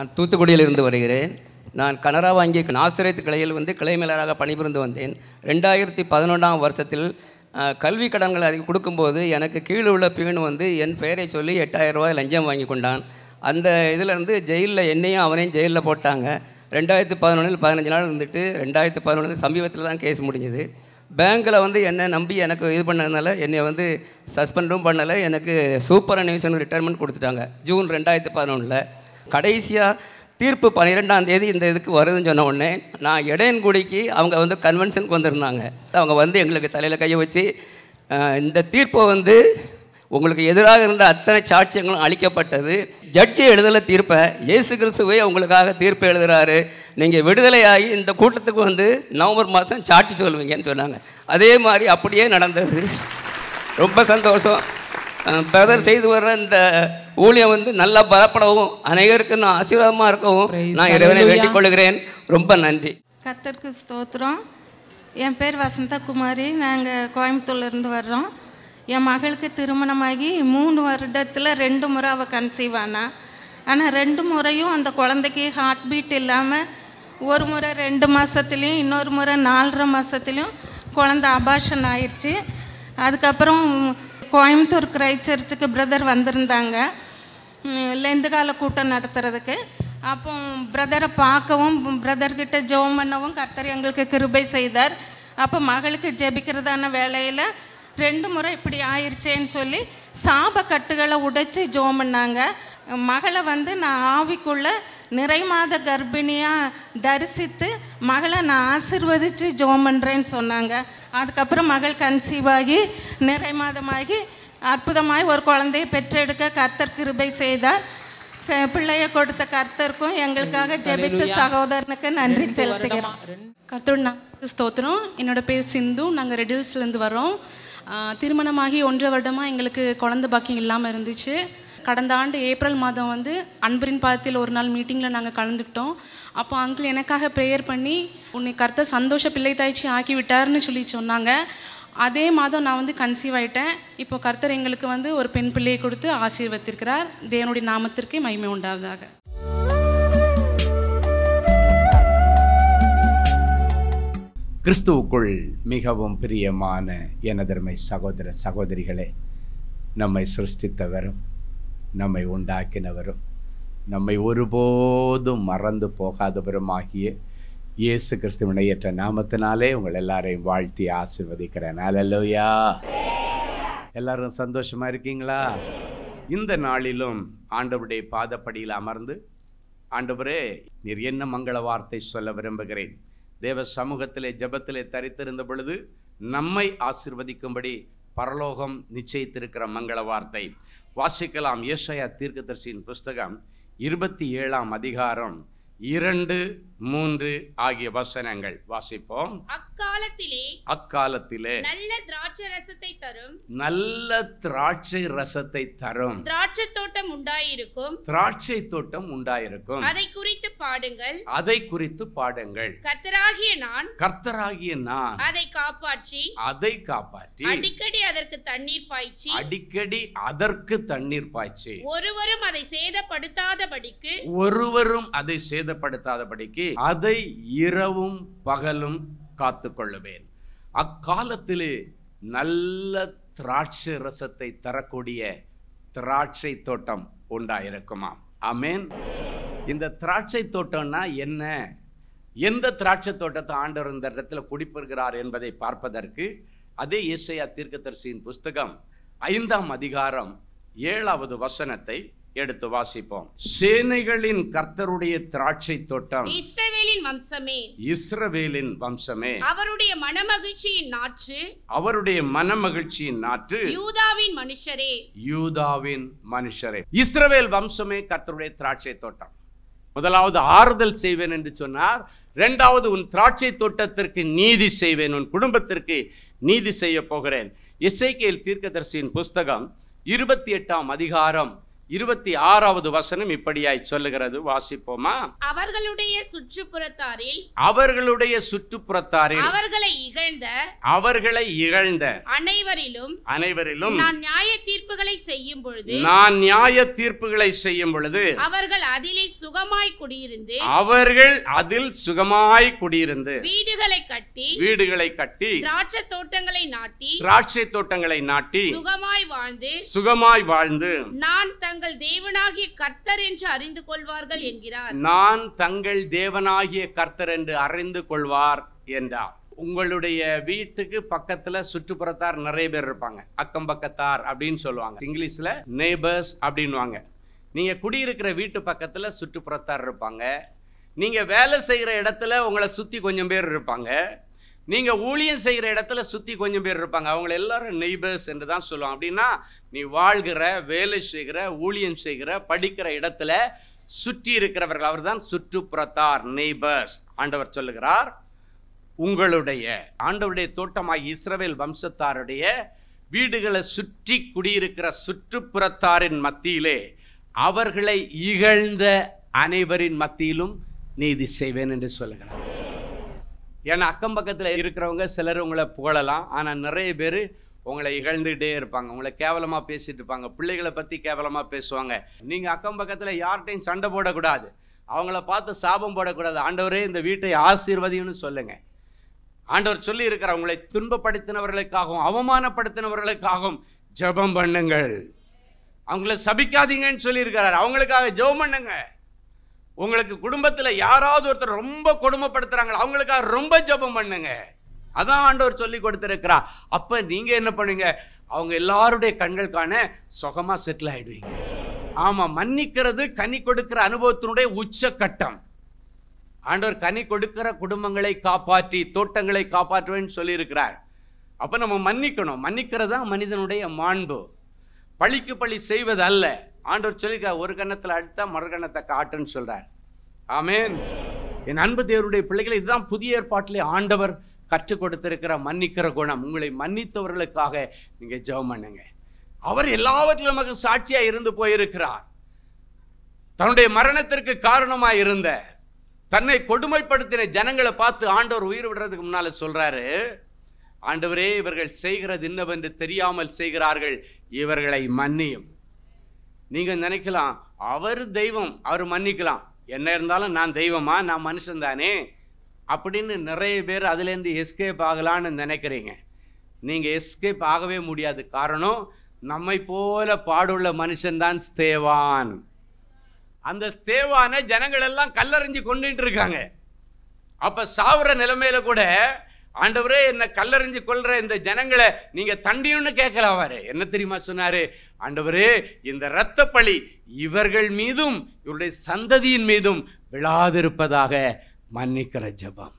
நான் தூத்துக்குடியிலிருந்து வருகிறேன் நான் கனரா வங்கி நாசிரியத்து கிளையில் வந்து கிளை மேலராக பணிபுரிந்து வந்தேன் ரெண்டாயிரத்தி பதினொன்றாம் வருஷத்தில் கல்வி கடன்கள் அதிகம் கொடுக்கும்போது எனக்கு கீழே உள்ள பீனு வந்து என் பெயரை சொல்லி எட்டாயிரம் ரூபாய் லஞ்சம் வாங்கி கொண்டான் அந்த இதிலேருந்து ஜெயிலில் என்னையும் அவனையும் ஜெயிலில் போட்டாங்க ரெண்டாயிரத்தி பதினொன்றில் பதினஞ்சு நாள் இருந்துட்டு ரெண்டாயிரத்தி பதினொன்று சமீபத்தில் தான் கேஸ் முடிஞ்சுது பேங்க்கில் வந்து என்னை நம்பி எனக்கு இது பண்ணதுனால என்னை வந்து சஸ்பெண்டும் பண்ணலை எனக்கு சூப்பர் அனிமேஷன் ரிட்டைர்மெண்ட் கொடுத்துட்டாங்க ஜூன் ரெண்டாயிரத்தி பதினொன்றில் கடைசியாக தீர்ப்பு பன்னிரெண்டாம் தேதி இந்த இதுக்கு வருதுன்னு சொன்ன உடனே நான் இடையன்குடிக்கு அவங்க வந்து கன்வென்ஷனுக்கு வந்திருந்தாங்க அவங்க வந்து எங்களுக்கு தலையில் கையை வச்சு இந்த தீர்ப்பை வந்து உங்களுக்கு எதிராக இருந்த அத்தனை சாட்சியங்களும் அளிக்கப்பட்டது ஜட்ஜி எழுதலை தீர்ப்பை இயேசு கிறிஸ்துவே உங்களுக்காக தீர்ப்பு எழுதுகிறாரு நீங்கள் விடுதலையாகி இந்த கூட்டத்துக்கு வந்து நவம்பர் மாதம் சாட்சி சொல்லுவீங்கன்னு சொன்னாங்க அதே மாதிரி அப்படியே நடந்தது ரொம்ப சந்தோஷம் பிரதர் செய்து வர்ற இந்த ஊழியம் வந்து நல்லா பலப்படவும் அனைவருக்கும் நான் ஆசீர்வாதமாக இருக்கவும் நான் இறைவனை வேண்டிக் கொள்கிறேன் ரொம்ப நன்றி கத்தருக்கு ஸ்தோத்திரம் என் பேர் வசந்தா குமாரி நாங்கள் கோயம்புத்தூர்லேருந்து வர்றோம் என் மகளுக்கு திருமணமாகி மூணு வருடத்தில் ரெண்டு முறை அவள் கன்சீவ் ஆனா ஆனால் ரெண்டு முறையும் அந்த குழந்தைக்கு ஹார்ட் பீட் இல்லாமல் ஒரு முறை ரெண்டு மாதத்துலேயும் இன்னொரு முறை நாலரை மாதத்துலேயும் குழந்த அபாஷன் ஆயிடுச்சு அதுக்கப்புறம் கோயம்புத்தூர் கிரைச்சர்ச்சுக்கு பிரதர் வந்திருந்தாங்க லெந்துகால கூட்டம் நடத்துறதுக்கு அப்போ பிரதரை பார்க்கவும் பிரதர்கிட்ட ஜெபம் பண்ணவும் கர்த்தர் எங்களுக்கு கிருபை செய்தார் அப்போ மகளுக்கு ஜெபிக்கிறதான வேலையில் ரெண்டு முறை இப்படி ஆயிடுச்சேன்னு சொல்லி சாப கட்டுகளை உடைச்சி ஜோம் பண்ணாங்க மகளை வந்து நான் ஆவிக்குள்ளே நிறை மாத கர்ப்பிணியாக தரிசித்து மகளை நான் ஆசிர்வதித்து ஜோம் பண்ணுறேன்னு சொன்னாங்க அதுக்கப்புறம் மகள் கன்சீவ் ஆகி நிறை மாதமாகி அற்புதமாய் ஒரு குழந்தையை பெற்றெடுக்க கர்த்தர் கிருபை செய்தார் பிள்ளைய கொடுத்த கர்த்தருக்கும் எங்களுக்காக ஜெபித்த சகோதரனுக்கு நன்றி செலுத்துகிறோம் கர்த்தருண்ணா ஸ்தோத்திரம் என்னோட பேர் சிந்து நாங்கள் ரெடில்ஸ்லேருந்து வரோம் திருமணமாகி ஒன்றரை வருடமாக எங்களுக்கு குழந்த பாக்கியம் இல்லாமல் இருந்துச்சு கடந்த ஆண்டு ஏப்ரல் மாதம் வந்து அன்பரின் பாதத்தில் ஒரு நாள் மீட்டிங்கில் நாங்கள் கலந்துக்கிட்டோம் அப்போ அங்கிள் எனக்காக ப்ரேயர் பண்ணி உன்னை கர்த்தர் சந்தோஷ பிள்ளை தாய்ச்சி ஆக்கி விட்டார்னு சொல்லி சொன்னாங்க அதே மாதம் நான் வந்து கன்சீவ் ஆகிட்டேன் இப்போ கர்த்தர் எங்களுக்கு வந்து ஒரு பெண் பிள்ளையை கொடுத்து ஆசீர்வத்திருக்கிறார் தேவனுடைய நாமத்திற்கே மகிமை உண்டாவதாக கிறிஸ்துவுக்குள் மிகவும் பிரியமான எனதர்மை சகோதர சகோதரிகளே நம்மை சிருஷ்டித்தவரும் நம்மை உண்டாக்கினவரும் நம்மை ஒருபோதும் மறந்து போகாதவரும் ஆகிய இயேசு கிறிஸ்துவனையற்ற நாமத்தினாலே உங்கள் எல்லாரையும் வாழ்த்தி ஆசிர்வதிக்கிறேன் அலல்லோயா எல்லாரும் சந்தோஷமாக இருக்கீங்களா இந்த நாளிலும் ஆண்டவருடைய பாதப்படியில் அமர்ந்து ஆண்டவரே நீர் என்ன மங்கள வார்த்தை சொல்ல விரும்புகிறேன் தேவ சமூகத்திலே ஜபத்திலே தரித்திருந்த பொழுது நம்மை ஆசிர்வதிக்கும்படி பரலோகம் நிச்சயித்திருக்கிற மங்கள வார்த்தை வாசிக்கலாம் ஏசையா தீர்க்கதர்சியின் புஸ்தகம் இருபத்தி ஏழாம் அதிகாரம் இரண்டு மூன்று ஆகிய வசனங்கள் வாசிப்போம் அக்காலத்திலே அக்காலத்திலே நல்ல திராட்சை ரசத்தை தரும் நல்ல திராட்சை ரசத்தை தரும் திராட்சை தோட்டம் உண்டாயிருக்கும் திராட்சை தோட்டம் உண்டாயிருக்கும் அதை குறித்து பாடுங்கள் அதை குறித்து பாடுங்கள் கர்த்தராகிய நான் கர்த்தராகிய நான் அதை காப்பாற்றி அதை காப்பாற்றி அடிக்கடி அதற்கு தண்ணீர் பாய்ச்சி அடிக்கடி அதற்கு தண்ணீர் பாய்ச்சி ஒருவரும் அதை சேதப்படுத்தாதபடிக்கு ஒருவரும் அதை சேதப்படுத்தாதபடிக்கு அதை இரவும் பகலும் காத்து கொள்ளுவேன் அக்காலத்திலே நல்ல திராட்சை ரசத்தை தரக்கூடிய திராட்சை தோட்டம் உண்டாயிருக்குமாம் ஆமேன் இந்த திராட்சை தோட்டம்னா என்ன எந்த திராட்சை தோட்டத்தை ஆண்டவர் இந்த இடத்துல குடிப்பெறுகிறார் என்பதை பார்ப்பதற்கு அதே இசையா தீர்க்கதரிசியின் புஸ்தகம் ஐந்தாம் அதிகாரம் ஏழாவது வசனத்தை எடுத்து வாசிப்போம் சேனைகளின் கர்த்தருடைய திராட்சை தோட்டம் இஸ்ரவேலின் வம்சமே இஸ்ரவேலின் வம்சமே அவருடைய மனமகிழ்ச்சியின் நாற்று அவருடைய மனமகிழ்ச்சியின் நாற்று யூதாவின் மனுஷரே யூதாவின் மனுஷரே இஸ்ரவேல் வம்சமே கர்த்தருடைய திராட்சை தோட்டம் முதலாவது ஆறுதல் செய்வேன் என்று சொன்னார் இரண்டாவது உன் திராட்சை தோட்டத்திற்கு நீதி செய்வேன் உன் குடும்பத்திற்கு நீதி செய்ய போகிறேன் இசைக்கேல் தீர்க்கதரிசியின் புஸ்தகம் இருபத்தி எட்டாம் அதிகாரம் இருபத்தி ஆறாவது வசனம் இப்படியாய் சொல்லுகிறது வாசிப்போமா அவர்களுடைய சுற்றுப்புறத்தாரில் அவர்களுடைய சுற்றுப்புறத்தாரில் அவர்களை இகழ்ந்த அவர்களை இகழ்ந்த அனைவரிலும் அனைவரிலும் நான் நியாய தீர்ப்புகளை செய்யும் பொழுது நான் நியாய தீர்ப்புகளை செய்யும் பொழுது அவர்கள் அதிலே சுகமாய் குடியிருந்து அவர்கள் அதில் சுகமாய் குடியிருந்து வீடுகளை கட்டி வீடுகளை கட்டி திராட்சை தோட்டங்களை நாட்டி திராட்சை தோட்டங்களை நாட்டி சுகமாய் வாழ்ந்து சுகமாய் வாழ்ந்து நான் தங்கள் தங்கள் தேவனாகிய கர்த்தர் என்று அறிந்து கொள்வார்கள் என்கிறார் நான் தங்கள் தேவனாகிய கர்த்தர் என்று அறிந்து கொள்வார் என்றார் உங்களுடைய வீட்டுக்கு பக்கத்துல சுற்றுப்புறத்தார் நிறைய பேர் இருப்பாங்க அக்கம் பக்கத்தார் அப்படின்னு சொல்லுவாங்க இங்கிலீஷ்ல நெய்பர்ஸ் அப்படின்வாங்க நீங்க குடியிருக்கிற வீட்டு பக்கத்துல சுற்றுப்புறத்தார் இருப்பாங்க நீங்க வேலை செய்யற இடத்துல உங்களை சுத்தி கொஞ்சம் பேர் இருப்பாங்க நீங்கள் ஊழியம் செய்கிற இடத்துல சுற்றி கொஞ்சம் பேர் இருப்பாங்க அவங்கள எல்லாரும் நெய்பர்ஸ் என்று தான் சொல்லுவாங்க அப்படின்னா நீ வாழ்கிற வேலை செய்கிற ஊழியம் செய்கிற படிக்கிற இடத்துல சுற்றி இருக்கிறவர்கள் அவர் தான் சுற்றுப்புறத்தார் நெய்பர்ஸ் ஆண்டவர் சொல்லுகிறார் உங்களுடைய ஆண்டவருடைய தோட்டமாக இஸ்ரவேல் வம்சத்தாருடைய வீடுகளை சுற்றி குடியிருக்கிற சுற்றுப்புறத்தாரின் மத்தியிலே அவர்களை இகழ்ந்த அனைவரின் மத்தியிலும் நீதி செய்வேன் என்று சொல்லுகிறார் ஏன்னா அக்கம் பக்கத்தில் இருக்கிறவங்க சிலர் உங்களை புகழலாம் ஆனால் நிறைய பேர் உங்களை இகழ்ந்துகிட்டே இருப்பாங்க உங்களை கேவலமாக பேசிகிட்டு இருப்பாங்க பிள்ளைகளை பற்றி கேவலமாக பேசுவாங்க நீங்கள் அக்கம் பக்கத்தில் யார்கிட்டையும் சண்டை போடக்கூடாது அவங்கள பார்த்து சாபம் போடக்கூடாது ஆண்டவரே இந்த வீட்டை ஆசீர்வதின்னு சொல்லுங்கள் ஆண்டவர் சொல்லி இருக்கிற உங்களை துன்பப்படுத்தினவர்களுக்காகவும் அவமானப்படுத்தினவர்களுக்காகவும் ஜபம் பண்ணுங்கள் அவங்கள சபிக்காதீங்கன்னு சொல்லியிருக்கிறார் அவங்களுக்காக ஜெபம் பண்ணுங்கள் உங்களுக்கு குடும்பத்தில் யாராவது ஒருத்தர் ரொம்ப கொடுமைப்படுத்துகிறாங்களோ அவங்களுக்காக ரொம்ப ஜபம் பண்ணுங்க அதான் ஆண்டவர் சொல்லி கொடுத்துருக்கிறா அப்போ நீங்கள் என்ன பண்ணுங்க அவங்க எல்லாருடைய கண்களுக்கான சுகமாக செட்டில் ஆகிடுவீங்க ஆமாம் மன்னிக்கிறது கனி கொடுக்கிற அனுபவத்தினுடைய உச்சக்கட்டம் ஆண்டவர் கனி கொடுக்கிற குடும்பங்களை காப்பாற்றி தோட்டங்களை காப்பாற்றுவேன்னு சொல்லியிருக்கிறார் அப்போ நம்ம மன்னிக்கணும் மன்னிக்கிறது தான் மனிதனுடைய மாண்பு பழிக்கு பழி செய்வது அல்ல ஆண்டவர் சொல்லிக்க ஒரு கன்னத்தில் அடுத்தா மறு கன்னத்தை காட்டுன்னு சொல்கிறார் ஆமேன் என் அன்பு தேவருடைய பிள்ளைகளை இதுதான் புதிய ஏற்பாட்டிலே ஆண்டவர் கற்றுக் கொடுத்திருக்கிற மன்னிக்கிற குணம் உங்களை மன்னித்தவர்களுக்காக நீங்கள் ஜெபம் பண்ணுங்க அவர் எல்லாவற்றிலும் நமக்கு சாட்சியாக இருந்து போயிருக்கிறார் தன்னுடைய மரணத்திற்கு காரணமாக இருந்த தன்னை கொடுமைப்படுத்தின ஜனங்களை பார்த்து ஆண்டவர் உயிர் விடுறதுக்கு முன்னால் சொல்கிறாரு ஆண்டவரே இவர்கள் செய்கிறது இன்னவென்று தெரியாமல் செய்கிறார்கள் இவர்களை மன்னியும் நீங்கள் நினைக்கலாம் அவர் தெய்வம் அவர் மன்னிக்கலாம் என்ன இருந்தாலும் நான் தெய்வமா நான் மனுஷன் தானே அப்படின்னு நிறைய பேர் அதுலேருந்து எஸ்கேப் ஆகலான்னு நினைக்கிறீங்க நீங்கள் எஸ்கேப் ஆகவே முடியாது காரணம் நம்மை போல பாடுள்ள மனுஷன்தான் ஸ்தேவான் அந்த ஸ்தேவானை ஜனங்கள் எல்லாம் கல்லறிஞ்சு கொண்டுட்டு இருக்காங்க அப்போ சாவுற நிலைமையில கூட ஆண்டவரே என்னை கல்லறிஞ்சு கொள்ற இந்த ஜனங்களை நீங்க தண்டியும்னு கேட்கலாவாரு என்ன தெரியுமா சொன்னாரு ஆண்டவரே இந்த இரத்த பழி இவர்கள் மீதும் இவருடைய சந்ததியின் மீதும் விழாதிருப்பதாக மன்னிக்கிற ஜபம்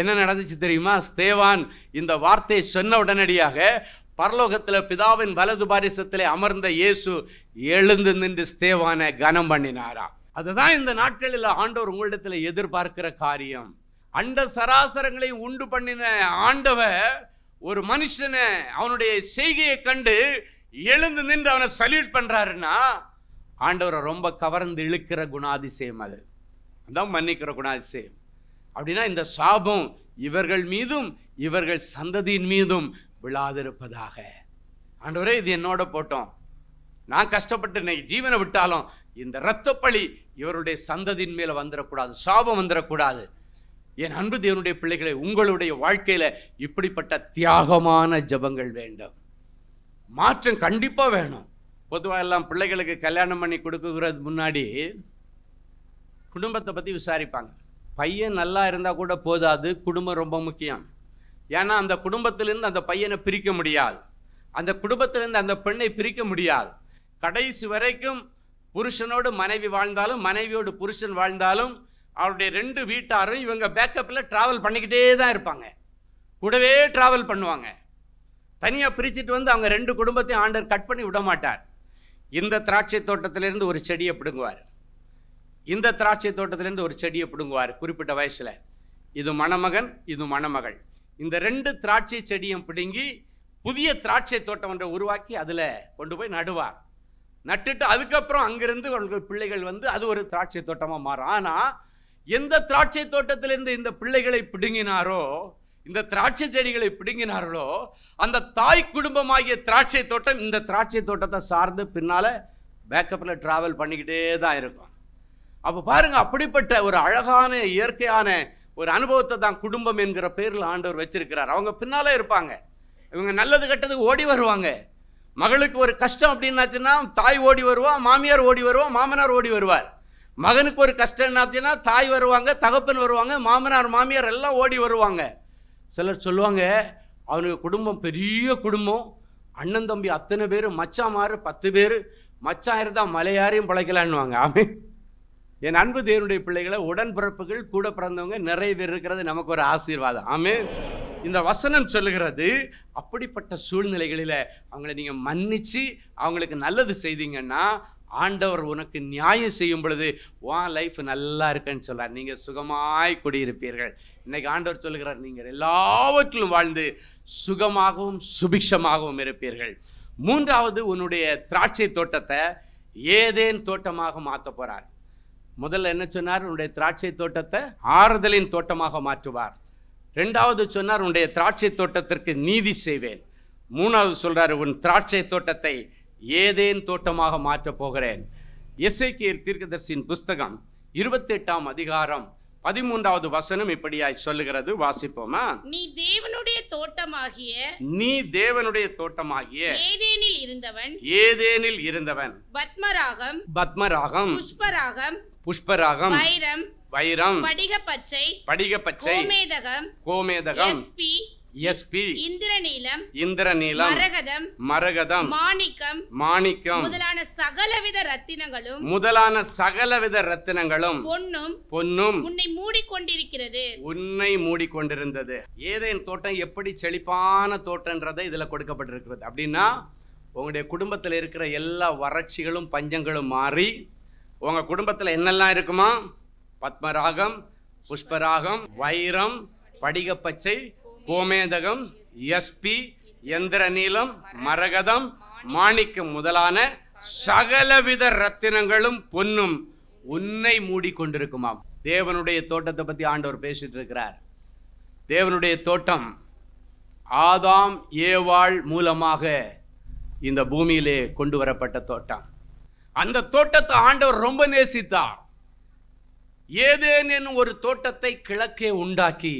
என்ன நடந்துச்சு தெரியுமா ஸ்தேவான் இந்த வார்த்தையை சொன்ன உடனடியாக பரலோகத்தில் பிதாவின் வலது பாரிசத்தில் அமர்ந்த இயேசு எழுந்து நின்று ஸ்தேவானை கனம் பண்ணினாரா அதுதான் இந்த நாட்களில் ஆண்டவர் உங்களிடத்தில் எதிர்பார்க்கிற காரியம் அண்ட சராசரங்களையும் உண்டு பண்ணின ஆண்டவர் ஒரு மனுஷனை அவனுடைய செய்கையை கண்டு எழுந்து நின்று அவனை சல்யூட் பண்ணுறாருன்னா ஆண்டவரை ரொம்ப கவர்ந்து இழுக்கிற குணாதிசயம் அது அதான் மன்னிக்கிற குணாதிசயம் அப்படின்னா இந்த சாபம் இவர்கள் மீதும் இவர்கள் சந்ததியின் மீதும் விழாதிருப்பதாக ஆண்டவரே இது என்னோட போட்டோம் நான் கஷ்டப்பட்டு இன்னைக்கு ஜீவனை விட்டாலும் இந்த இரத்தப்பழி பழி இவருடைய சந்ததியின் மேலே வந்துடக்கூடாது சாபம் வந்துடக்கூடாது என் அன்பு தேவனுடைய பிள்ளைகளை உங்களுடைய வாழ்க்கையில் இப்படிப்பட்ட தியாகமான ஜபங்கள் வேண்டும் மாற்றம் கண்டிப்பாக வேணும் பொதுவாக எல்லாம் பிள்ளைகளுக்கு கல்யாணம் பண்ணி கொடுக்குறது முன்னாடி குடும்பத்தை பற்றி விசாரிப்பாங்க பையன் நல்லா இருந்தால் கூட போதாது குடும்பம் ரொம்ப முக்கியம் ஏன்னா அந்த குடும்பத்திலேருந்து அந்த பையனை பிரிக்க முடியாது அந்த குடும்பத்திலேருந்து அந்த பெண்ணை பிரிக்க முடியாது கடைசி வரைக்கும் புருஷனோடு மனைவி வாழ்ந்தாலும் மனைவியோடு புருஷன் வாழ்ந்தாலும் அவருடைய ரெண்டு வீட்டாரும் இவங்க பேக்கப்பில் ட்ராவல் பண்ணிக்கிட்டே தான் இருப்பாங்க கூடவே ட்ராவல் பண்ணுவாங்க தனியாக பிரிச்சுட்டு வந்து அவங்க ரெண்டு குடும்பத்தையும் ஆண்டர் கட் பண்ணி விட மாட்டார் இந்த திராட்சை தோட்டத்திலேருந்து ஒரு செடியை பிடுங்குவார் இந்த திராட்சை தோட்டத்திலேருந்து ஒரு செடியை பிடுங்குவார் குறிப்பிட்ட வயசில் இது மணமகன் இது மணமகள் இந்த ரெண்டு திராட்சை செடியும் பிடுங்கி புதிய திராட்சை தோட்டம் ஒன்றை உருவாக்கி அதில் கொண்டு போய் நடுவார் நட்டுட்டு அதுக்கப்புறம் அங்கேருந்து அவங்களுக்கு பிள்ளைகள் வந்து அது ஒரு திராட்சை தோட்டமாக மாறும் ஆனால் எந்த திராட்சை தோட்டத்திலிருந்து இந்த பிள்ளைகளை பிடுங்கினாரோ இந்த திராட்சை செடிகளை பிடுங்கினார்களோ அந்த தாய் குடும்பமாகிய திராட்சை தோட்டம் இந்த திராட்சை தோட்டத்தை சார்ந்து பின்னால் பேக்கப்பில் ட்ராவல் பண்ணிக்கிட்டே தான் இருக்கும் அப்போ பாருங்கள் அப்படிப்பட்ட ஒரு அழகான இயற்கையான ஒரு அனுபவத்தை தான் குடும்பம் என்கிற பேரில் ஆண்டவர் வச்சிருக்கிறார் அவங்க பின்னாலே இருப்பாங்க இவங்க நல்லது கெட்டது ஓடி வருவாங்க மகளுக்கு ஒரு கஷ்டம் அப்படின்னாச்சுன்னா தாய் ஓடி வருவா மாமியார் ஓடி வருவா மாமனார் ஓடி வருவார் மகனுக்கு ஒரு கஷ்டம் என்னாச்சுன்னா தாய் வருவாங்க தகப்பன் வருவாங்க மாமனார் மாமியார் எல்லாம் ஓடி வருவாங்க சிலர் சொல்லுவாங்க அவனுக்கு குடும்பம் பெரிய குடும்பம் அண்ணன் தம்பி அத்தனை பேர் மச்சா மாறு பத்து பேர் மச்சான் இருந்தால் மலையாரையும் பிழைக்கலான்னுவாங்க ஆமே என் அன்பு தேவனுடைய பிள்ளைகளை உடன்பிறப்புகள் கூட பிறந்தவங்க நிறைய பேர் இருக்கிறது நமக்கு ஒரு ஆசீர்வாதம் ஆமே இந்த வசனம் சொல்லுகிறது அப்படிப்பட்ட சூழ்நிலைகளில் அவங்கள நீங்கள் மன்னித்து அவங்களுக்கு நல்லது செய்தீங்கன்னா ஆண்டவர் உனக்கு நியாயம் செய்யும் பொழுது உன் லைஃப் நல்லா இருக்குன்னு சொல்கிறார் நீங்கள் சுகமாய் குடியிருப்பீர்கள் இன்றைக்கி ஆண்டவர் சொல்கிறார் நீங்கள் எல்லாவற்றிலும் வாழ்ந்து சுகமாகவும் சுபிக்ஷமாகவும் இருப்பீர்கள் மூன்றாவது உன்னுடைய திராட்சை தோட்டத்தை ஏதேன் தோட்டமாக மாற்ற போகிறார் முதல்ல என்ன சொன்னார் உன்னுடைய திராட்சை தோட்டத்தை ஆறுதலின் தோட்டமாக மாற்றுவார் ரெண்டாவது சொன்னார் உன்னுடைய திராட்சை தோட்டத்திற்கு நீதி செய்வேன் மூணாவது சொல்கிறார் உன் திராட்சை தோட்டத்தை ஏதேன் தோட்டமாக மாற்றப் போகிறேன் எஸ்ஐகேர் தீர்க்கதர்சின் புஸ்தகம் இருபத்தெட்டாம் அதிகாரம் பதிமூன்றாவது வசனம் இப்படியாய் சொல்லுகிறது வாசிப்போமா நீ தேவனுடைய தோட்டமாகிய நீ தேவனுடைய தோட்டமாகிய ஏதேனில் இருந்தவன் ஏதேனில் இருந்தவன் பத்மராகம் பத்மராகம் புஷ்பராகம் புஷ்பராகம் வைரம் வைரம் படிக பச்சை படிக பச்சை கோமேதகம் கோமேதகம் எஸ்பி எஸ்பி e இந்திரநீலம் இந்திரநீலம் மரகதம் மரகதம் மாணிக்கம் மாணிக்கம் முதலான சகலவித ரத்தினங்களும் முதலான சகலவித ரத்தினங்களும் பொன்னும் பொன்னும் உன்னை மூடிக்கொண்டிருக்கிறது உன்னை மூடிக்கொண்டிருந்தது ஏதேன் தோட்டம் எப்படி செழிப்பான தோட்டம்ன்றதை இதுல கொடுக்கப்பட்டிருக்கிறது அப்படின்னா உங்களுடைய குடும்பத்தில் இருக்கிற எல்லா வறட்சிகளும் பஞ்சங்களும் மாறி உங்கள் குடும்பத்தில் என்னெல்லாம் இருக்குமா பத்மராகம் புஷ்பராகம் வைரம் படிகப்பச்சை கோமேதகம் எஸ்பி எந்திர நீளம் மரகதம் மாணிக்கம் முதலான சகலவித ரத்தினங்களும் பொன்னும் உன்னை மூடிக்கொண்டிருக்குமாம் தேவனுடைய தோட்டத்தை பற்றி ஆண்டவர் பேசிட்டு இருக்கிறார் தேவனுடைய தோட்டம் ஆதாம் ஏவாள் மூலமாக இந்த பூமியிலே கொண்டு வரப்பட்ட தோட்டம் அந்த தோட்டத்தை ஆண்டவர் ரொம்ப நேசித்தார் ஏதேனும் ஒரு தோட்டத்தை கிழக்கே உண்டாக்கி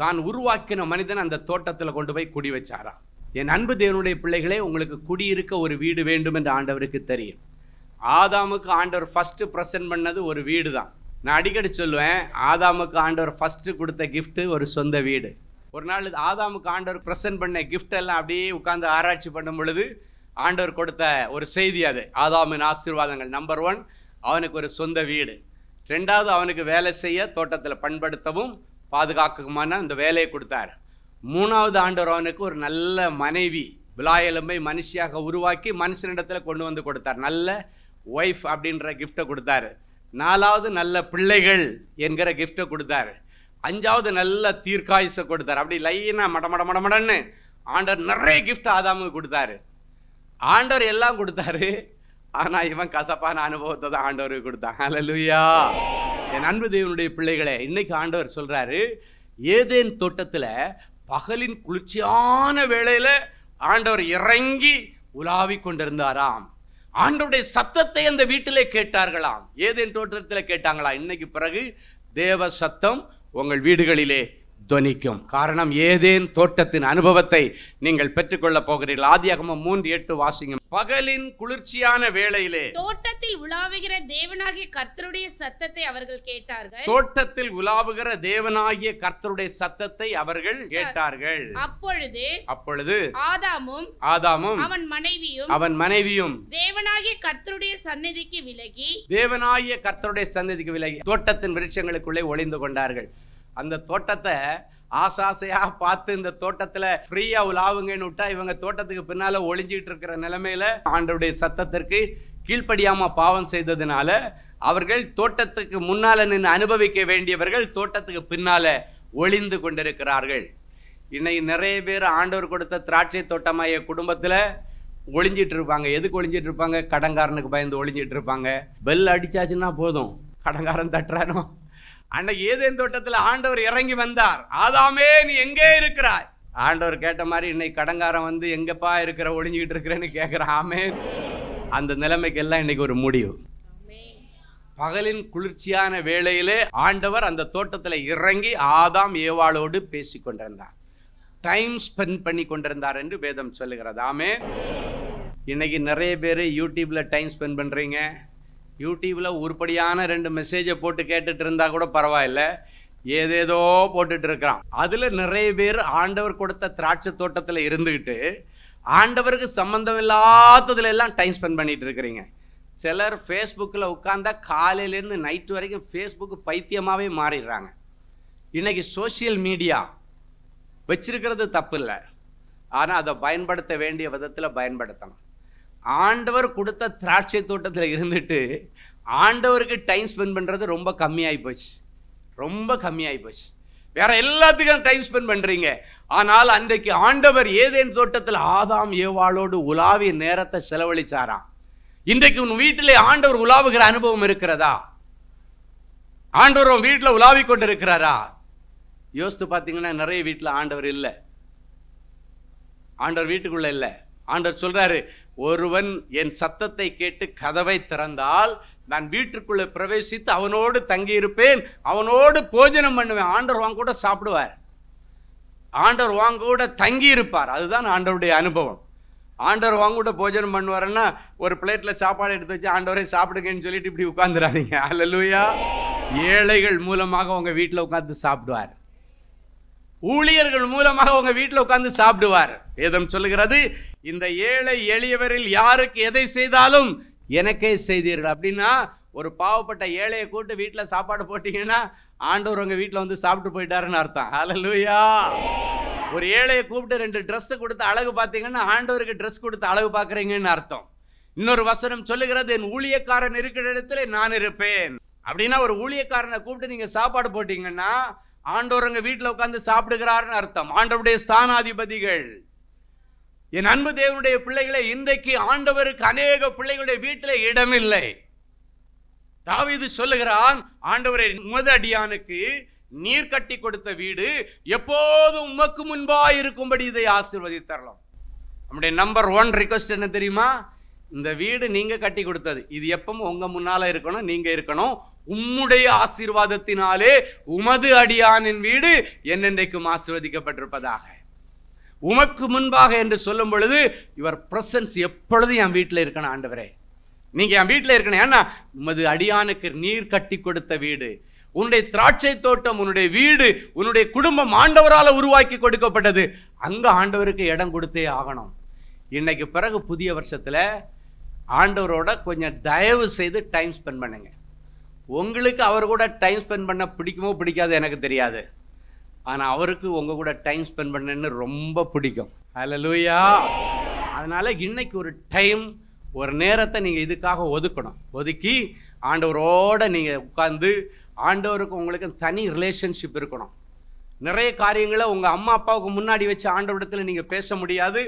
தான் உருவாக்கின மனிதன் அந்த தோட்டத்தில் கொண்டு போய் குடி வச்சாரா என் அன்பு தேவனுடைய பிள்ளைகளே உங்களுக்கு குடியிருக்க ஒரு வீடு வேண்டும் என்று ஆண்டவருக்கு தெரியும் ஆதாமுக்கு ஆண்டவர் ஃபஸ்ட்டு ப்ரெசென்ட் பண்ணது ஒரு வீடு தான் நான் அடிக்கடி சொல்லுவேன் ஆதாமுக்கு ஆண்டவர் ஃபஸ்ட்டு கொடுத்த கிஃப்ட்டு ஒரு சொந்த வீடு ஒரு நாள் ஆதாமுக்கு ஆண்டவர் ப்ரெசன்ட் பண்ண கிஃப்ட் எல்லாம் அப்படியே உட்காந்து ஆராய்ச்சி பண்ணும் பொழுது ஆண்டவர் கொடுத்த ஒரு செய்தி அது ஆதாமின் ஆசீர்வாதங்கள் நம்பர் ஒன் அவனுக்கு ஒரு சொந்த வீடு ரெண்டாவது அவனுக்கு வேலை செய்ய தோட்டத்தில் பண்படுத்தவும் பாதுகாக்குமான இந்த வேலையை கொடுத்தார் மூணாவது ஆண்டவர் அவனுக்கு ஒரு நல்ல மனைவி விழாயெலும்பை மனுஷியாக உருவாக்கி மனுஷனிடத்தில் கொண்டு வந்து கொடுத்தார் நல்ல ஒய்ஃப் அப்படின்ற கிஃப்டை கொடுத்தாரு நாலாவது நல்ல பிள்ளைகள் என்கிற கிஃப்டை கொடுத்தாரு அஞ்சாவது நல்ல தீர்க்காயுசை கொடுத்தார் அப்படி லைனாக மடமட மடமடன்னு ஆண்டவர் நிறைய கிஃப்ட் ஆதாமுக்கு கொடுத்தாரு ஆண்டவர் எல்லாம் கொடுத்தாரு ஆனால் இவன் கசப்பான அனுபவத்தை தான் ஆண்டவருக்கு கொடுத்தான் ஹலோ லூயா என் அன்பு தேவனுடைய பிள்ளைகளை இன்னைக்கு ஆண்டவர் சொல்கிறாரு ஏதேன் தோட்டத்தில் பகலின் குளிர்ச்சியான வேளையில் ஆண்டவர் இறங்கி உலாவி கொண்டிருந்தாராம் ஆண்டவருடைய சத்தத்தை அந்த வீட்டிலே கேட்டார்களாம் ஏதேன் தோற்றத்தில் கேட்டாங்களா இன்னைக்கு பிறகு தேவ சத்தம் உங்கள் வீடுகளிலே துணிக்கும் காரணம் ஏதேன் தோட்டத்தின் அனுபவத்தை நீங்கள் பெற்றுக்கொள்ளப் போகிறீர்கள் ஆதியாகமம் மூன்று எட்டு வாசிங்க பகலின் குளிர்ச்சியான வேளையிலே தோட்டத்தில் உலாவுகிற தேவனாகிய கர்த்தருடைய சத்தத்தை அவர்கள் கேட்டார்கள் தோட்டத்தில் உலாவுகிற தேவனாகிய கர்த்தருடைய சத்தத்தை அவர்கள் கேட்டார்கள் அப்பொழுது அப்பொழுது ஆதாமும் ஆதாமும் அவன் மனைவியும் அவன் மனைவியும் தேவனாகிய கர்த்தருடைய சன்னதிக்கு விலகி தேவனாகிய கர்த்தருடைய சன்னதிக்கு விலகி தோட்டத்தின் விருட்சங்களுக்குள்ளே ஒளிந்து கொண்டார்கள் அந்த தோட்டத்தை ஆசாசையாக பார்த்து இந்த தோட்டத்தில் ஃப்ரீயாக உலாவுங்கன்னு விட்டா இவங்க தோட்டத்துக்கு பின்னால் ஒளிஞ்சிக்கிட்டு இருக்கிற நிலைமையில் ஆண்டவுடைய சத்தத்திற்கு கீழ்ப்படியாமல் பாவம் செய்ததுனால அவர்கள் தோட்டத்துக்கு முன்னால் நின்று அனுபவிக்க வேண்டியவர்கள் தோட்டத்துக்கு பின்னால் ஒளிந்து கொண்டிருக்கிறார்கள் இன்னைக்கு நிறைய பேர் ஆண்டவர் கொடுத்த திராட்சை தோட்டமாய குடும்பத்தில் ஒளிஞ்சிட்டு இருப்பாங்க எதுக்கு ஒளிஞ்சிட்டு இருப்பாங்க கடங்காரனுக்கு பயந்து ஒளிஞ்சிட்டு இருப்பாங்க பெல் அடிச்சாச்சுன்னா போதும் கடங்காரன் தட்டுறானோ அன்னைக்கு ஏதேன் தோட்டத்தில் ஆண்டவர் இறங்கி வந்தார் ஆதாமே நீ எங்கே இருக்கிறாய் ஆண்டவர் கேட்ட மாதிரி இன்னைக்கு கடங்காரன் வந்து எங்கப்பா இருக்கிற ஒளிஞ்சிக்கிட்டு இருக்கிறேன்னு கேட்குறாமே ஆமே அந்த நிலைமைக்கெல்லாம் இன்னைக்கு ஒரு முடிவு பகலின் குளிர்ச்சியான வேளையிலே ஆண்டவர் அந்த தோட்டத்தில் இறங்கி ஆதாம் ஏவாளோடு பேசி கொண்டிருந்தார் டைம் ஸ்பெண்ட் பண்ணி கொண்டிருந்தார் என்று வேதம் சொல்லுகிறதாமே இன்னைக்கு நிறைய பேர் யூடியூப்பில் டைம் ஸ்பெண்ட் பண்ணுறீங்க யூடியூப்பில் உருப்படியான ரெண்டு மெசேஜை போட்டு கேட்டுட்டு இருந்தால் கூட பரவாயில்ல ஏதேதோ போட்டுட்டு இருக்கிறான் அதில் நிறைய பேர் ஆண்டவர் கொடுத்த திராட்சை தோட்டத்தில் இருந்துக்கிட்டு ஆண்டவருக்கு சம்மந்தம் இல்லாததுல எல்லாம் டைம் ஸ்பெண்ட் பண்ணிகிட்டு இருக்கிறீங்க சிலர் ஃபேஸ்புக்கில் உட்காந்தா காலையிலேருந்து நைட்டு வரைக்கும் ஃபேஸ்புக்கு பைத்தியமாகவே மாறிடுறாங்க இன்றைக்கி சோசியல் மீடியா வச்சிருக்கிறது தப்பு இல்லை ஆனால் அதை பயன்படுத்த வேண்டிய விதத்தில் பயன்படுத்தணும் ஆண்டவர் கொடுத்த திராட்சை தோட்டத்தில் இருந்துட்டு ஆண்டவருக்கு டைம் ஸ்பெண்ட் பண்ணுறது ரொம்ப கம்மியாகி போச்சு ரொம்ப கம்மியாகி போச்சு வேற எல்லாத்துக்கும் டைம் ஸ்பெண்ட் பண்ணுறீங்க ஆனால் அன்றைக்கு ஆண்டவர் ஏதேன் தோட்டத்தில் ஆதாம் ஏவாளோடு உலாவிய நேரத்தை செலவழிச்சாராம் இன்றைக்கு உன் வீட்டிலே ஆண்டவர் உலாவுகிற அனுபவம் இருக்கிறதா ஆண்டவர் உன் வீட்டில் உலாவி கொண்டு இருக்கிறாரா யோசித்து பார்த்தீங்கன்னா நிறைய வீட்டில் ஆண்டவர் இல்லை ஆண்டவர் வீட்டுக்குள்ளே இல்லை ஆண்டவர் சொல்கிறாரு ஒருவன் என் சத்தத்தை கேட்டு கதவை திறந்தால் நான் வீட்டிற்குள்ளே பிரவேசித்து அவனோடு தங்கியிருப்பேன் அவனோடு போஜனம் பண்ணுவேன் ஆண்டவர் வாங்க கூட சாப்பிடுவார் ஆண்டவர் வாங்க கூட தங்கியிருப்பார் அதுதான் ஆண்டவருடைய அனுபவம் ஆண்டவர் வாங்க கூட போஜனம் பண்ணுவார்னா ஒரு பிளேட்டில் சாப்பாடு எடுத்து வச்சு ஆண்டவரே சாப்பிடுங்கன்னு சொல்லிட்டு இப்படி உட்காந்துடாதீங்க அல்லலூயா ஏழைகள் மூலமாக உங்கள் வீட்டில் உட்காந்து சாப்பிடுவார் ஊழியர்கள் மூலமாக உங்கள் வீட்டில் உட்காந்து சாப்பிடுவார் வேதம் சொல்லுகிறது இந்த ஏழை எளியவரில் யாருக்கு எதை செய்தாலும் எனக்கே செய்தீர்கள் அப்படின்னா ஒரு பாவப்பட்ட ஏழையை கூட்டு வீட்டில் சாப்பாடு போட்டிங்கன்னா ஆண்டவர் உங்கள் வீட்டில் வந்து சாப்பிட்டு போயிட்டாருன்னு அர்த்தம் ஹலலூயா ஒரு ஏழையை கூப்பிட்டு ரெண்டு ட்ரெஸ்ஸு கொடுத்து அழகு பார்த்தீங்கன்னா ஆண்டவருக்கு ட்ரெஸ் கொடுத்து அழகு பார்க்குறீங்கன்னு அர்த்தம் இன்னொரு வசனம் சொல்லுகிறது என் ஊழியக்காரன் இருக்கிற இடத்துல நான் இருப்பேன் அப்படின்னா ஒரு ஊழியக்காரனை கூப்பிட்டு நீங்கள் சாப்பாடு போட்டிங்கன்னா ஆண்டவர் உங்கள் வீட்டில் உட்காந்து சாப்பிடுகிறாருன்னு அர்த்தம் ஆண்டவருடைய ஸ்தானாதிபதிகள் என் அன்பு தேவனுடைய பிள்ளைகளை இன்றைக்கு ஆண்டவருக்கு அநேக பிள்ளைகளுடைய வீட்டில் இடமில்லை தாவிது சொல்லுகிறான் ஆண்டவரை முதடியானுக்கு நீர் கட்டி கொடுத்த வீடு எப்போதும் உமக்கு முன்பாக இருக்கும்படி இதை ஆசிர்வதித்தரலாம் நம்முடைய நம்பர் ஒன் ரிக்வஸ்ட் என்ன தெரியுமா இந்த வீடு நீங்கள் கட்டி கொடுத்தது இது எப்பவும் உங்கள் முன்னால் இருக்கணும் நீங்கள் இருக்கணும் உம்முடைய ஆசீர்வாதத்தினாலே உமது அடியானின் வீடு என்னென்றைக்கும் ஆசிர்வதிக்கப்பட்டிருப்பதாக உமக்கு முன்பாக என்று சொல்லும் பொழுது யுவர் ப்ரெசன்ஸ் எப்பொழுதும் என் வீட்டில் இருக்கணும் ஆண்டவரே நீங்கள் என் வீட்டில் இருக்கணும் ஏன்னா உமது அடியானுக்கு நீர் கட்டி கொடுத்த வீடு உன்னுடைய திராட்சை தோட்டம் உன்னுடைய வீடு உன்னுடைய குடும்பம் ஆண்டவரால் உருவாக்கி கொடுக்கப்பட்டது அங்கே ஆண்டவருக்கு இடம் கொடுத்தே ஆகணும் இன்னைக்கு பிறகு புதிய வருஷத்தில் ஆண்டவரோட கொஞ்சம் தயவு செய்து டைம் ஸ்பெண்ட் பண்ணுங்கள் உங்களுக்கு அவர் கூட டைம் ஸ்பெண்ட் பண்ண பிடிக்குமோ பிடிக்காது எனக்கு தெரியாது ஆனால் அவருக்கு உங்கள் கூட டைம் ஸ்பெண்ட் பண்ணேன்னு ரொம்ப பிடிக்கும் ஹலோ லூயா அதனால் இன்னைக்கு ஒரு டைம் ஒரு நேரத்தை நீங்கள் இதுக்காக ஒதுக்கணும் ஒதுக்கி ஆண்டவரோடு நீங்கள் உட்காந்து ஆண்டவருக்கு உங்களுக்கு தனி ரிலேஷன்ஷிப் இருக்கணும் நிறைய காரியங்களை உங்கள் அம்மா அப்பாவுக்கு முன்னாடி வச்சு ஆண்டவரிடத்தில் நீங்கள் பேச முடியாது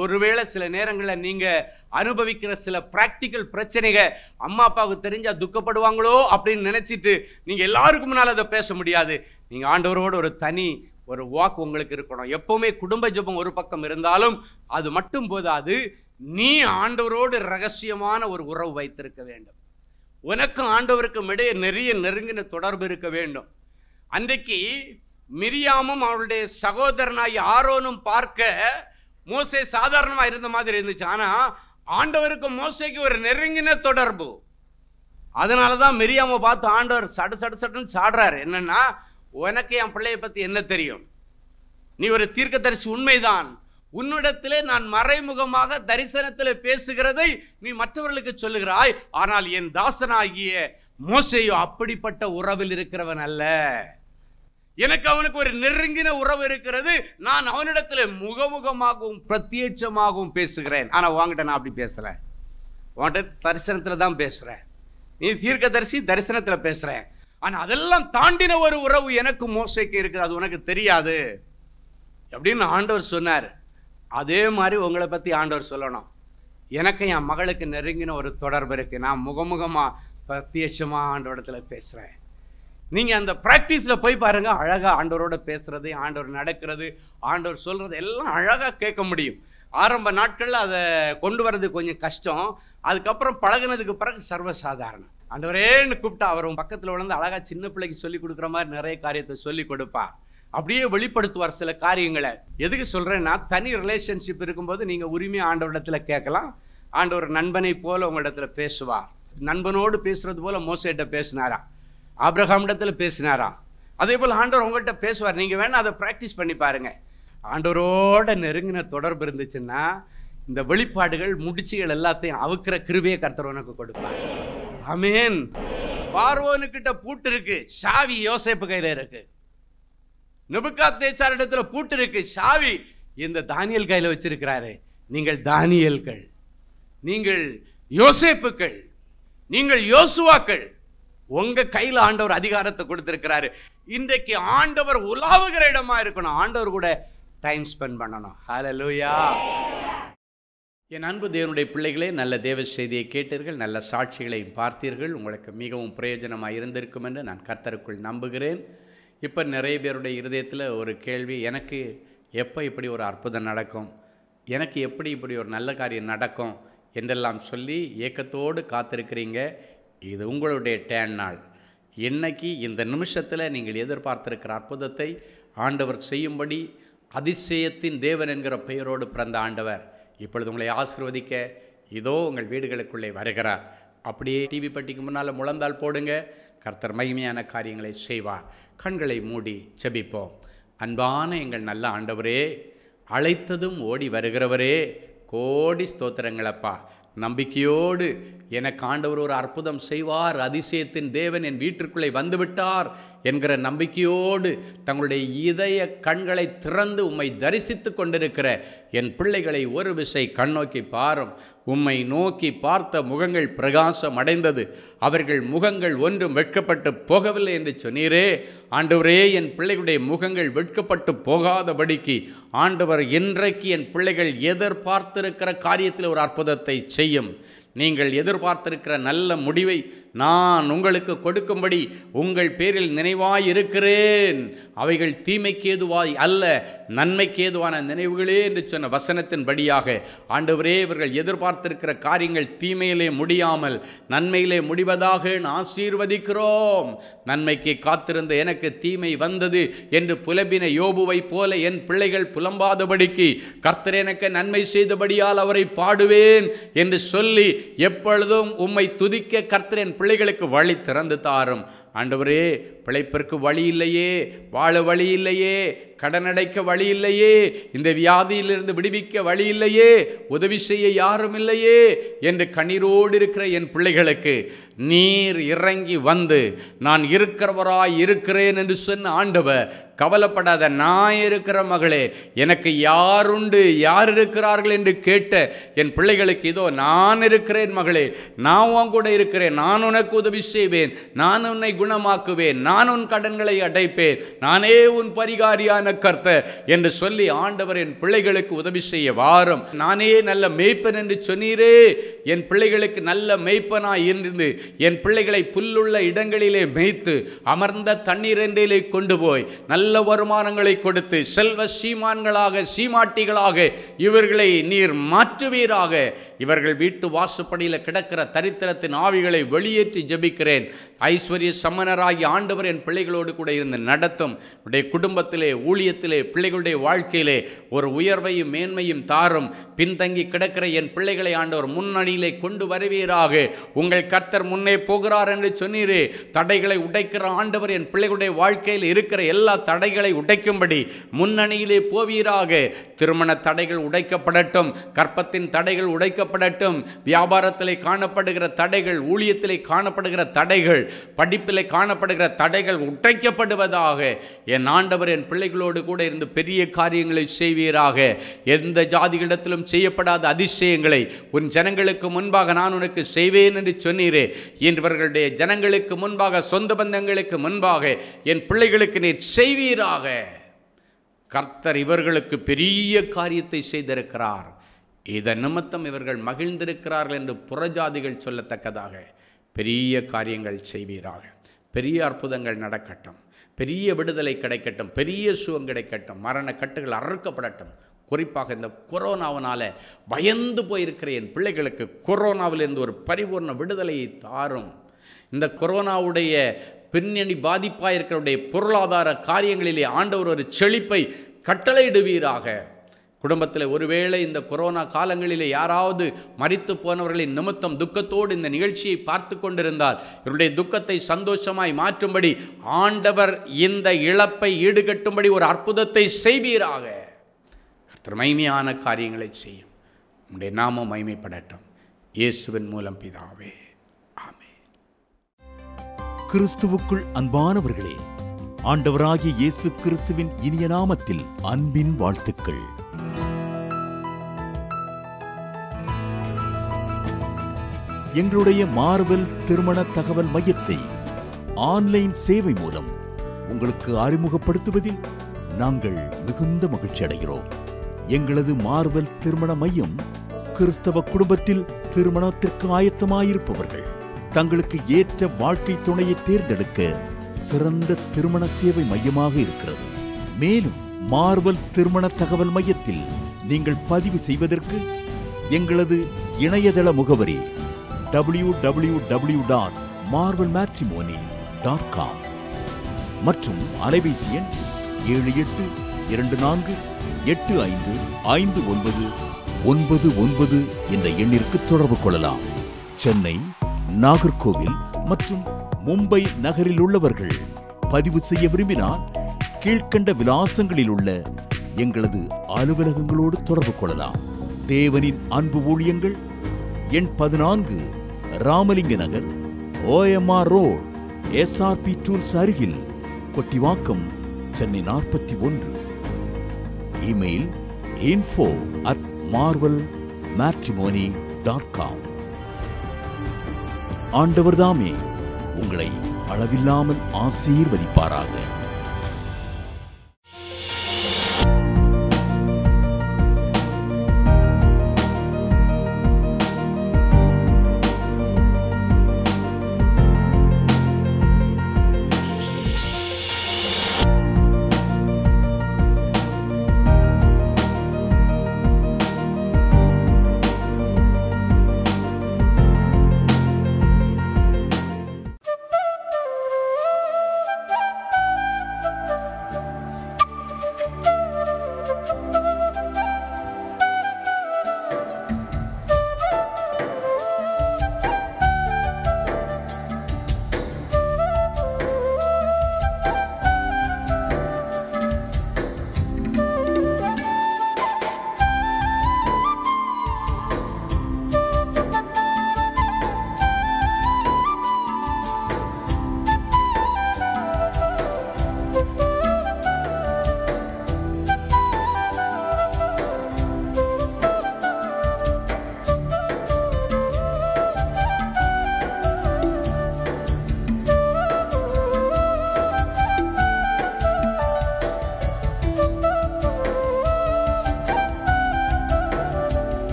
ஒருவேளை சில நேரங்களில் நீங்கள் அனுபவிக்கிற சில ப்ராக்டிக்கல் பிரச்சனைகள் அம்மா அப்பாவுக்கு தெரிஞ்சால் துக்கப்படுவாங்களோ அப்படின்னு நினச்சிட்டு நீங்கள் எல்லாருக்கும் முன்னால் அதை பேச முடியாது நீங்கள் ஆண்டவரோடு ஒரு தனி ஒரு வாக் உங்களுக்கு இருக்கணும் எப்போவுமே குடும்ப ஜபம் ஒரு பக்கம் இருந்தாலும் அது மட்டும் போதாது நீ ஆண்டவரோடு ரகசியமான ஒரு உறவு வைத்திருக்க வேண்டும் உனக்கும் ஆண்டவருக்கும் இடையே நிறைய நெருங்கின தொடர்பு இருக்க வேண்டும் அன்றைக்கு மிரியாமும் அவளுடைய சகோதரனாய் ஆரோனும் பார்க்க மோசை சாதாரணமாக இருந்த மாதிரி இருந்துச்சு ஆனால் ஆண்டவருக்கும் மோசைக்கு ஒரு நெருங்கின தொடர்பு அதனால தான் மிரியாமை பார்த்து ஆண்டவர் சடு சடு சடுன்னு சாடுறாரு என்னென்னா உனக்கு என் பிள்ளையை பற்றி என்ன தெரியும் நீ ஒரு தீர்க்கதரிசி உண்மைதான் உன்னிடத்திலே நான் மறைமுகமாக தரிசனத்தில் பேசுகிறதை நீ மற்றவர்களுக்கு சொல்லுகிறாய் ஆனால் என் தாசனாகிய மோசையோ அப்படிப்பட்ட உறவில் இருக்கிறவன் அல்ல எனக்கு அவனுக்கு ஒரு நெருங்கின உறவு இருக்கிறது நான் அவனிடத்தில் முகமுகமாகவும் பிரத்யட்சமாகவும் பேசுகிறேன் ஆனால் வாங்கிட்ட நான் அப்படி பேசுகிறேன் உன்கிட்ட தரிசனத்தில் தான் பேசுகிறேன் நீ தீர்க்கதரிசி தரிசனத்தில் பேசுகிறேன் ஆனால் அதெல்லாம் தாண்டின ஒரு உறவு எனக்கு மோசைக்கு இருக்குது அது உனக்கு தெரியாது அப்படின்னு ஆண்டவர் சொன்னார் அதே மாதிரி உங்களை பற்றி ஆண்டவர் சொல்லணும் எனக்கு என் மகளுக்கு நெருங்கின ஒரு தொடர்பு இருக்குது நான் முகமுகமாக பிரத்யட்சமாக ஆண்டவரத்தில் பேசுகிறேன் நீங்கள் அந்த ப்ராக்டிஸில் போய் பாருங்கள் அழகாக ஆண்டவரோட பேசுகிறது ஆண்டவர் நடக்கிறது ஆண்டவர் சொல்கிறது எல்லாம் அழகாக கேட்க முடியும் ஆரம்ப நாட்களில் அதை கொண்டு வர்றது கொஞ்சம் கஷ்டம் அதுக்கப்புறம் பழகினதுக்கு பிறகு சர்வசாதாரணம் ஆண்டவரேன்னு கூப்பிட்டா அவர் உன் பக்கத்தில் விழுந்து அழகாக சின்ன பிள்ளைக்கு சொல்லி கொடுக்குற மாதிரி நிறைய காரியத்தை சொல்லி கொடுப்பார் அப்படியே வெளிப்படுத்துவார் சில காரியங்களை எதுக்கு சொல்கிறேன்னா தனி ரிலேஷன்ஷிப் இருக்கும்போது நீங்கள் உரிமையாக ஆண்டவரிடத்தில் கேட்கலாம் ஆண்டவர் நண்பனை போல் உங்களிடத்தில் பேசுவார் நண்பனோடு பேசுறது போல பேசினாராம் பேசினாரா இடத்துல பேசினாரா அதே போல் ஆண்டவர் உங்கள்கிட்ட பேசுவார் நீங்கள் வேணால் அதை ப்ராக்டிஸ் பண்ணி பாருங்கள் ஆண்டவரோட நெருங்கின தொடர்பு இருந்துச்சுன்னா இந்த வெளிப்பாடுகள் முடிச்சுகள் எல்லாத்தையும் அவுக்கிற கிருபையை கர்த்தர் உனக்கு கொடுப்பாங்க அமேன் பார்வோனுக்கிட்ட பூட்டு இருக்கு சாவி யோசேப்பு கையில இருக்கு நெபுக்காத் நேச்சார் இடத்துல பூட்டு இருக்கு சாவி இந்த தானியல் கையில் வச்சிருக்கிறாரு நீங்கள் தானியல்கள் நீங்கள் யோசேப்புக்கள் நீங்கள் யோசுவாக்கள் உங்க கையில் ஆண்டவர் அதிகாரத்தை கொடுத்திருக்கிறாரு இன்றைக்கு ஆண்டவர் உலாவுகிற இடமா இருக்கணும் ஆண்டவர் கூட டைம் ஸ்பெண்ட் பண்ணணும் ஹலோ லூயா என் அன்பு தேவனுடைய பிள்ளைகளே நல்ல தேவ செய்தியை கேட்டீர்கள் நல்ல சாட்சிகளையும் பார்த்தீர்கள் உங்களுக்கு மிகவும் பிரயோஜனமாக இருந்திருக்கும் என்று நான் கர்த்தருக்குள் நம்புகிறேன் இப்போ நிறைய பேருடைய இருதயத்தில் ஒரு கேள்வி எனக்கு எப்போ இப்படி ஒரு அற்புதம் நடக்கும் எனக்கு எப்படி இப்படி ஒரு நல்ல காரியம் நடக்கும் என்றெல்லாம் சொல்லி ஏக்கத்தோடு காத்திருக்கிறீங்க இது உங்களுடைய டேன் நாள் இன்றைக்கி இந்த நிமிஷத்தில் நீங்கள் எதிர்பார்த்திருக்கிற அற்புதத்தை ஆண்டவர் செய்யும்படி அதிசயத்தின் தேவன் என்கிற பெயரோடு பிறந்த ஆண்டவர் இப்பொழுது உங்களை ஆசிர்வதிக்க இதோ உங்கள் வீடுகளுக்குள்ளே வருகிறார் அப்படியே டிவி பட்டிக்கு முன்னால் முழந்தால் போடுங்க கர்த்தர் மகிமையான காரியங்களை செய்வார் கண்களை மூடி செபிப்போம் அன்பான எங்கள் நல்ல ஆண்டவரே அழைத்ததும் ஓடி வருகிறவரே கோடி ஸ்தோத்திரங்களப்பா நம்பிக்கையோடு எனக்கு ஆண்டவர் ஒரு அற்புதம் செய்வார் அதிசயத்தின் தேவன் என் வீட்டிற்குள்ளே வந்துவிட்டார் என்கிற நம்பிக்கையோடு தங்களுடைய இதய கண்களை திறந்து உம்மை தரிசித்து கொண்டிருக்கிற என் பிள்ளைகளை ஒரு விசை கண்ணோக்கி பாரும் உம்மை நோக்கி பார்த்த முகங்கள் பிரகாசம் அடைந்தது அவர்கள் முகங்கள் ஒன்றும் வெட்கப்பட்டு போகவில்லை என்று சொன்னீரே ஆண்டவரே என் பிள்ளைகளுடைய முகங்கள் வெட்கப்பட்டு போகாதபடிக்கு ஆண்டவர் இன்றைக்கு என் பிள்ளைகள் எதிர்பார்த்திருக்கிற காரியத்தில் ஒரு அற்புதத்தை செய்யும் நீங்கள் எதிர்பார்த்திருக்கிற நல்ல முடிவை நான் உங்களுக்கு கொடுக்கும்படி உங்கள் பேரில் நினைவாய் இருக்கிறேன் அவைகள் தீமைக்கு ஏதுவாய் அல்ல நன்மைக்கு ஏதுவான நினைவுகளே என்று சொன்ன படியாக ஆண்டவரே இவர்கள் எதிர்பார்த்திருக்கிற காரியங்கள் தீமையிலே முடியாமல் நன்மையிலே முடிவதாக ஆசீர்வதிக்கிறோம் நன்மைக்கு காத்திருந்த எனக்கு தீமை வந்தது என்று புலம்பின யோபுவை போல என் பிள்ளைகள் புலம்பாதபடிக்கு கர்த்தர் எனக்கு நன்மை செய்தபடியால் அவரை பாடுவேன் என்று சொல்லி எப்பொழுதும் உம்மை துதிக்க கர்த்தர் பிள்ளைகளுக்கு வழி திறந்து தாரும் ஆண்டவரே பிழைப்பிற்கு வழி இல்லையே வாழ வழி இல்லையே கடனடைக்க வழி இல்லையே இந்த வியாதியிலிருந்து விடுவிக்க வழி இல்லையே உதவி செய்ய யாரும் இல்லையே என்று கண்ணீரோடு இருக்கிற என் பிள்ளைகளுக்கு நீர் இறங்கி வந்து நான் இருக்கிறவராய் இருக்கிறேன் என்று சொன்ன ஆண்டவர் கவலைப்படாத நான் இருக்கிற மகளே எனக்கு யாருண்டு யார் இருக்கிறார்கள் என்று கேட்ட என் பிள்ளைகளுக்கு இதோ நான் இருக்கிறேன் மகளே நான் உன் கூட இருக்கிறேன் நான் உனக்கு உதவி செய்வேன் நான் உன்னை குணமாக்குவேன் நான் உன் கடன்களை அடைப்பேன் நானே உன் பரிகாரியான கர்த்த என்று சொல்லி ஆண்டவர் என் பிள்ளைகளுக்கு உதவி செய்ய வாரம் நானே நல்ல மெய்ப்பன் என்று சொன்னீரே என் பிள்ளைகளுக்கு நல்ல மெய்ப்பனாய் இருந்து என் பிள்ளைகளை புல்லுள்ள இடங்களிலே மேய்த்து அமர்ந்த தண்ணீர் என்றே கொண்டு போய் நல்ல நல்ல வருமானங்களை கொடுத்து செல்வ சீமான்களாக சீமாட்டிகளாக இவர்களை நீர் மாற்றுவீராக இவர்கள் வீட்டு வாசுப்படியில் கிடக்கிற தரித்திரத்தின் ஆவிகளை வெளியேற்றி ஜபிக்கிறேன் ஐஸ்வர்ய சம்மனராகி ஆண்டவர் என் பிள்ளைகளோடு கூட இருந்து நடத்தும் உடைய குடும்பத்திலே ஊழியத்திலே பிள்ளைகளுடைய வாழ்க்கையிலே ஒரு உயர்வையும் மேன்மையும் தாரும் பின்தங்கி கிடக்கிற என் பிள்ளைகளை ஆண்டவர் முன்னணியிலே கொண்டு வருவீராக உங்கள் கர்த்தர் முன்னே போகிறார் என்று சொன்னீரே தடைகளை உடைக்கிற ஆண்டவர் என் பிள்ளைகளுடைய வாழ்க்கையில் இருக்கிற எல்லா தடைகளை உடைக்கும்படி முன்னணியிலே போவீராக திருமண தடைகள் உடைக்கப்படட்டும் கற்பத்தின் தடைகள் உடைக்கப்படட்டும் வியாபாரத்திலே காணப்படுகிற தடைகள் ஊழியத்திலே காணப்படுகிற தடைகள் படிப்பிலே காணப்படுகிற தடைகள் உடைக்கப்படுவதாக என் ஆண்டவர் என் பிள்ளைகளோடு கூட இருந்து பெரிய காரியங்களை செய்வீராக எந்த ஜாதிகளிடத்திலும் செய்யப்படாத அதிசயங்களை உன் ஜனங்களுக்கு முன்பாக நான் உனக்கு செய்வேன் என்று சொன்னீரே இவர்களுடைய ஜனங்களுக்கு முன்பாக சொந்த பந்தங்களுக்கு முன்பாக என் பிள்ளைகளுக்கு நீர் செய்வீர் செய்வீராக கர்த்தர் இவர்களுக்கு பெரிய காரியத்தை செய்திருக்கிறார் இதன் நிமித்தம் இவர்கள் மகிழ்ந்திருக்கிறார்கள் என்று புறஜாதிகள் சொல்லத்தக்கதாக பெரிய காரியங்கள் செய்வீராக பெரிய அற்புதங்கள் நடக்கட்டும் பெரிய விடுதலை கிடைக்கட்டும் பெரிய சுகம் கிடைக்கட்டும் மரண கட்டுகள் அறுக்கப்படட்டும் குறிப்பாக இந்த கொரோனாவினால் பயந்து போயிருக்கிற என் பிள்ளைகளுக்கு கொரோனாவிலிருந்து ஒரு பரிபூர்ண விடுதலையை தாரும் இந்த கொரோனாவுடைய பின்னணி பாதிப்பாக இருக்கிறவருடைய பொருளாதார காரியங்களிலே ஆண்டவர் ஒரு செழிப்பை கட்டளையிடுவீராக குடும்பத்தில் ஒருவேளை இந்த கொரோனா காலங்களிலே யாராவது மறித்து போனவர்களின் நிமித்தம் துக்கத்தோடு இந்த நிகழ்ச்சியை பார்த்து கொண்டிருந்தால் இவருடைய துக்கத்தை சந்தோஷமாய் மாற்றும்படி ஆண்டவர் இந்த இழப்பை ஈடுகட்டும்படி ஒரு அற்புதத்தை செய்வீராக மைமையான காரியங்களை செய்யும் நம்முடைய நாமம் மைமைப்படட்டும் இயேசுவின் மூலம் பிதாவே கிறிஸ்துவுக்குள் அன்பானவர்களே ஆண்டவராகிய இயேசு கிறிஸ்துவின் இனிய நாமத்தில் அன்பின் வாழ்த்துக்கள் எங்களுடைய மார்வல் திருமண தகவல் மையத்தை ஆன்லைன் சேவை மூலம் உங்களுக்கு அறிமுகப்படுத்துவதில் நாங்கள் மிகுந்த மகிழ்ச்சி அடைகிறோம் எங்களது மார்வல் திருமண மையம் கிறிஸ்தவ குடும்பத்தில் திருமணத்திற்கு ஆயத்தமாயிருப்பவர்கள் தங்களுக்கு ஏற்ற வாழ்க்கை துணையை தேர்ந்தெடுக்க சிறந்த திருமண சேவை மையமாக இருக்கிறது மேலும் மார்வல் திருமண தகவல் மையத்தில் நீங்கள் பதிவு செய்வதற்கு எங்களது இணையதள முகவரி W W W dot Marvel matrimony dot com மற்றும் அலைபேசி எண் ஏழு எட்டு இரண்டு நான்கு எட்டு ஐந்து ஐந்து ஒன்பது ஒன்பது ஒன்பது என்ற எண்ணிற்கு தொடர்பு கொள்ளலாம் சென்னை நாகர்கோவில் மற்றும் மும்பை நகரில் உள்ளவர்கள் பதிவு செய்ய விரும்பினால் கீழ்கண்ட விலாசங்களில் உள்ள எங்களது அலுவலகங்களோடு தொடர்பு கொள்ளலாம் தேவனின் அன்பு ஊழியங்கள் எண் பதினான்கு Ramalinga Nagar OMR road SRP tools அருகில் கொட்டிவாக்கம் சென்னை நாற்பத்தி ஒன்று email info at Marvel matrimony dot com ஆண்டவர்தாமே உங்களை அளவில்லாமல் ஆசீர்வதிப்பாராக